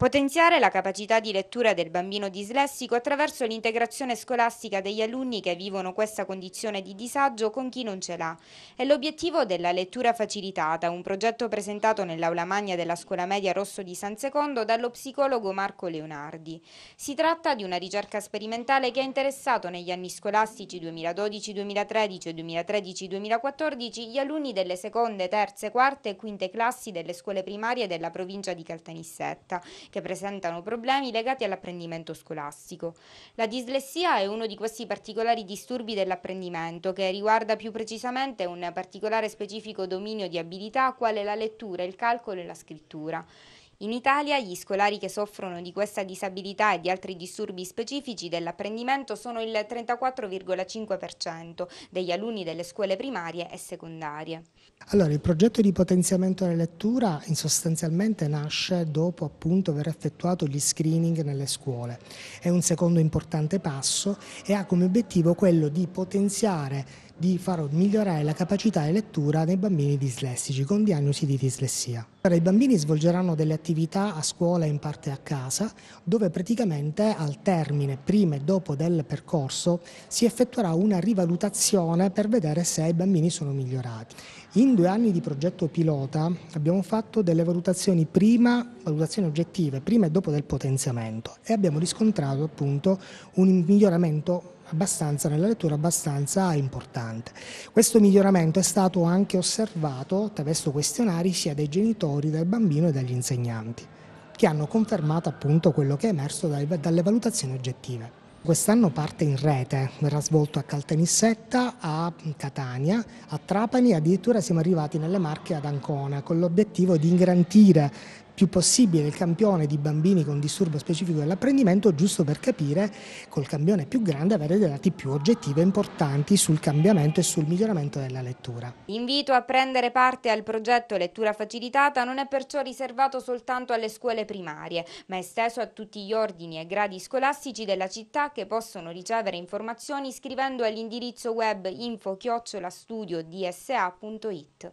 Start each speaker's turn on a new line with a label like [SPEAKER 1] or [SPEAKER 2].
[SPEAKER 1] Potenziare la capacità di lettura del bambino dislessico attraverso l'integrazione scolastica degli alunni che vivono questa condizione di disagio con chi non ce l'ha. È l'obiettivo della lettura facilitata, un progetto presentato nell'aula magna della scuola media Rosso di San Secondo dallo psicologo Marco Leonardi. Si tratta di una ricerca sperimentale che ha interessato negli anni scolastici 2012-2013 e 2013-2014 gli alunni delle seconde, terze, quarte e quinte classi delle scuole primarie della provincia di Caltanissetta che presentano problemi legati all'apprendimento scolastico. La dislessia è uno di questi particolari disturbi dell'apprendimento che riguarda più precisamente un particolare specifico dominio di abilità quale la lettura, il calcolo e la scrittura. In Italia gli scolari che soffrono di questa disabilità e di altri disturbi specifici dell'apprendimento sono il 34,5% degli alunni delle scuole primarie e secondarie.
[SPEAKER 2] Allora, il progetto di potenziamento della lettura sostanzialmente nasce dopo appunto aver effettuato gli screening nelle scuole. È un secondo importante passo e ha come obiettivo quello di potenziare di far migliorare la capacità di lettura dei bambini dislessici con diagnosi di dislessia. Allora, I bambini svolgeranno delle attività a scuola e in parte a casa, dove praticamente al termine, prima e dopo del percorso, si effettuerà una rivalutazione per vedere se i bambini sono migliorati. In due anni di progetto pilota abbiamo fatto delle valutazioni prima, valutazioni oggettive, prima e dopo del potenziamento e abbiamo riscontrato appunto un miglioramento abbastanza, nella lettura abbastanza importante. Questo miglioramento è stato anche osservato attraverso questionari sia dai genitori, dal bambino e dagli insegnanti, che hanno confermato appunto quello che è emerso dai, dalle valutazioni oggettive. Quest'anno parte in rete, verrà svolto a Caltanissetta, a Catania, a Trapani, addirittura siamo arrivati nelle Marche ad Ancona con l'obiettivo di garantire più possibile il campione di bambini con disturbo specifico dell'apprendimento, giusto per capire col campione più grande avere dei dati più oggettivi e importanti sul cambiamento e sul miglioramento della lettura.
[SPEAKER 1] L'invito a prendere parte al progetto Lettura Facilitata non è perciò riservato soltanto alle scuole primarie, ma è esteso a tutti gli ordini e gradi scolastici della città che possono ricevere informazioni scrivendo all'indirizzo web info-studio-dsa.it.